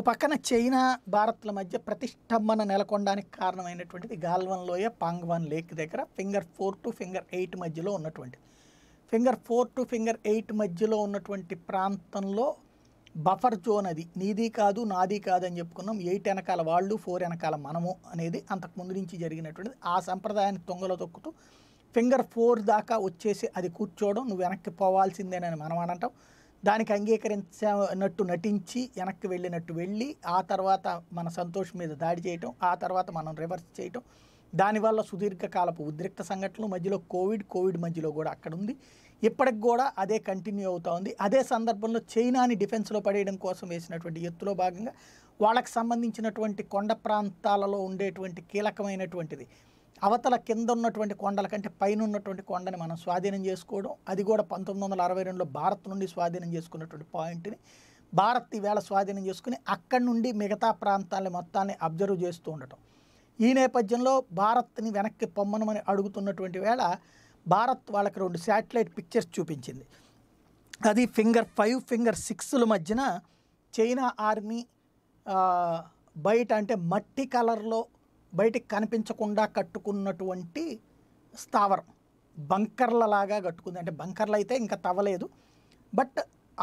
ఒక పక్కన చైనా భారత్ల మధ్య ప్రతిష్టంభన నెలకొనడానికి కారణమైనటువంటిది గాల్వన్ లోయ పాంగ్వాన్ లేక్ దగ్గర finger four to finger eight మధ్యలో ఉన్నటువంటి finger four to finger eight మధ్యలో ఉన్నటువంటి ప్రాంతంలో బఫర్ జోన్ అది నీది కాదు నాది కాదు అని చెప్పుకున్నాం ఎయిట్ వెనకాల వాళ్ళు ఫోర్ వెనకాల మనము అనేది అంతకుముందు నుంచి జరిగినటువంటిది ఆ సంప్రదాయాన్ని తొంగలో తొక్కుతూ ఫింగర్ ఫోర్ దాకా వచ్చేసి అది కూర్చోవడం నువ్వు వెనక్కి పోవాల్సిందేనని మనం అనంటాం దానికి అంగీకరించినట్టు నటించి వెనక్కి వెళ్ళినట్టు వెళ్ళి ఆ తర్వాత మన సంతోషం మీద దాడి చేయటం ఆ తర్వాత మనం రివర్స్ చేయటం దానివల్ల సుదీర్ఘకాలపు ఉద్రిక్త సంఘటనలు మధ్యలో కోవిడ్ కోవిడ్ మధ్యలో కూడా అక్కడ ఉంది ఇప్పటికి కూడా అదే కంటిన్యూ అవుతూ ఉంది అదే సందర్భంలో చైనాని డిఫెన్స్లో పడేయడం కోసం వేసినటువంటి ఎత్తులో భాగంగా వాళ్ళకి సంబంధించినటువంటి కొండ ప్రాంతాలలో ఉండేటువంటి కీలకమైనటువంటిది అవతల కింద ఉన్నటువంటి కొండల కంటే పైన ఉన్నటువంటి కొండని మనం స్వాధీనం చేసుకోవడం అది కూడా పంతొమ్మిది వందల అరవై రెండులో భారత్ నుండి స్వాధీనం చేసుకున్నటువంటి పాయింట్ని భారత్ ఈవేళ స్వాధీనం చేసుకుని అక్కడి నుండి మిగతా ప్రాంతాలని మొత్తాన్ని అబ్జర్వ్ చేస్తూ ఉండటం ఈ నేపథ్యంలో భారత్ని వెనక్కి పొమ్మనమని అడుగుతున్నటువంటి వేళ భారత్ వాళ్ళకి రెండు శాటిలైట్ పిక్చర్స్ చూపించింది అది ఫింగర్ ఫైవ్ ఫింగర్ సిక్స్ల మధ్యన చైనా ఆర్మీ బయట అంటే మట్టి కలర్లో బయటికి కనిపించకుండా కట్టుకున్నటువంటి స్థావరం బంకర్లలాగా కట్టుకుంది అంటే బంకర్లు అయితే ఇంకా తవ్వలేదు బట్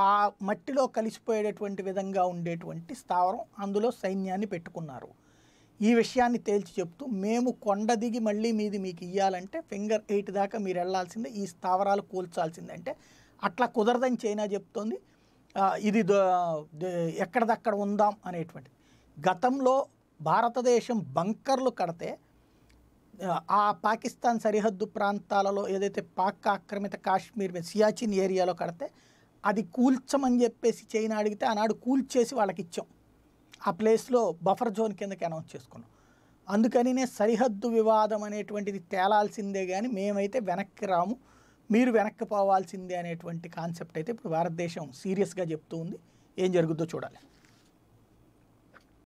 ఆ మట్టిలో కలిసిపోయేటటువంటి విధంగా ఉండేటువంటి స్థావరం అందులో సైన్యాన్ని పెట్టుకున్నారు ఈ విషయాన్ని తేల్చి చెప్తూ మేము కొండ దిగి మళ్ళీ మీది మీకు ఇవ్వాలంటే ఫింగర్ ఎయిట్ దాకా మీరు వెళ్లాల్సిందే ఈ స్థావరాలు కూల్చాల్సిందే అంటే అట్లా కుదరదని చైనా చెప్తోంది ఇది ఎక్కడిదక్కడ ఉందాం అనేటువంటిది గతంలో భారతదేశం బంకర్లు కడితే ఆ పాకిస్తాన్ సరిహద్దు ప్రాంతాలలో ఏదైతే పాక్ ఆక్రమిత కాశ్మీర్ మీద సియాచిన్ ఏరియాలో కడితే అది కూల్చమని చెప్పేసి చైనా అడిగితే ఆనాడు కూల్చేసి వాళ్ళకి ఇచ్చాం ఆ ప్లేస్లో బఫర్ జోన్ కిందకి అనౌన్స్ చేసుకున్నాం అందుకనినే సరిహద్దు వివాదం అనేటువంటిది తేలాల్సిందే కానీ మేమైతే వెనక్కి రాము మీరు వెనక్కి పోవాల్సిందే అనేటువంటి కాన్సెప్ట్ అయితే ఇప్పుడు భారతదేశం సీరియస్గా చెప్తూ ఉంది ఏం జరుగుద్దో చూడాలి